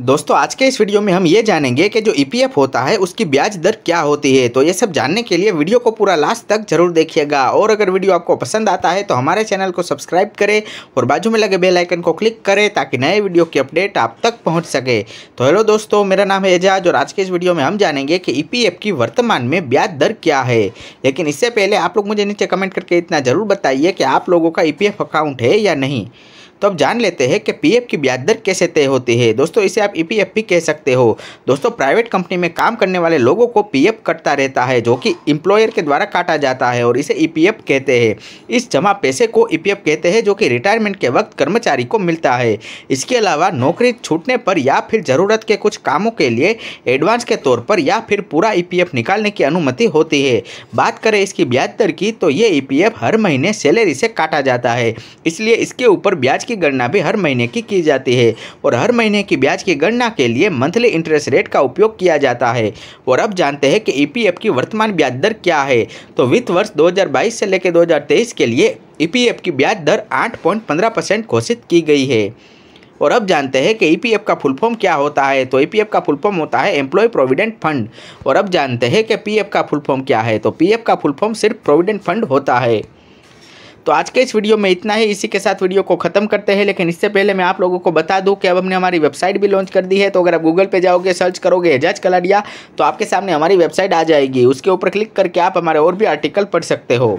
दोस्तों आज के इस वीडियो में हम ये जानेंगे कि जो ईपीएफ e होता है उसकी ब्याज दर क्या होती है तो ये सब जानने के लिए वीडियो को पूरा लास्ट तक जरूर देखिएगा और अगर वीडियो आपको पसंद आता है तो हमारे चैनल को सब्सक्राइब करें और बाजू में लगे बेल आइकन को क्लिक करें ताकि नए वीडियो की अपडेट आप तक पहुँच सके तो हेलो दोस्तों मेरा नाम है एजाज और आज के इस वीडियो में हम जानेंगे कि ई e की वर्तमान में ब्याज दर क्या है लेकिन इससे पहले आप लोग मुझे नीचे कमेंट करके इतना ज़रूर बताइए कि आप लोगों का ई e अकाउंट है या नहीं तो अब जान लेते हैं कि पीएफ की ब्याज दर कैसे तय होती है दोस्तों इसे आप ईपीएफ e भी कह सकते हो दोस्तों प्राइवेट कंपनी में काम करने वाले लोगों को पीएफ कटता रहता है जो कि इंप्लॉयर के द्वारा काटा जाता है और इसे ईपीएफ e कहते हैं इस जमा पैसे को ईपीएफ e कहते हैं जो कि रिटायरमेंट के वक्त कर्मचारी को मिलता है इसके अलावा नौकरी छूटने पर या फिर ज़रूरत के कुछ कामों के लिए एडवांस के तौर पर या फिर पूरा ई निकालने की अनुमति होती है बात करें इसकी ब्याज दर की तो ये ई हर महीने सैलरी से काटा जाता है इसलिए इसके ऊपर ब्याज की गणना भी हर महीने की की जाती है और हर महीने की ब्याज की गणना के लिए मंथली इंटरेस्ट रेट का उपयोग किया जाता है और अब जानते हैं कि ईपीएफ e की वर्तमान ब्याज दर क्या है तो वित्त वर्ष दो से लेकर दो के लिए ईपीएफ e की ब्याज दर आठ परसेंट घोषित की गई है और अब जानते हैं कि ईपीएफ e का फुल फॉर्म क्या होता है तो ईपीएफ का फुल फॉर्म होता है एम्प्लॉय प्रोविडेंट फंड और अब जानते हैं कि पी का फुल फॉर्म क्या है तो पी का फुल फॉर्म सिर्फ प्रोविडेंट फंड होता है तो आज के इस वीडियो में इतना ही इसी के साथ वीडियो को खत्म करते हैं लेकिन इससे पहले मैं आप लोगों को बता दूं कि अब हमने हमारी वेबसाइट भी लॉन्च कर दी है तो अगर आप गूगल पे जाओगे सर्च करोगे एजाज कलाडिया तो आपके सामने हमारी वेबसाइट आ जाएगी उसके ऊपर क्लिक करके आप हमारे और भी आर्टिकल पढ़ सकते हो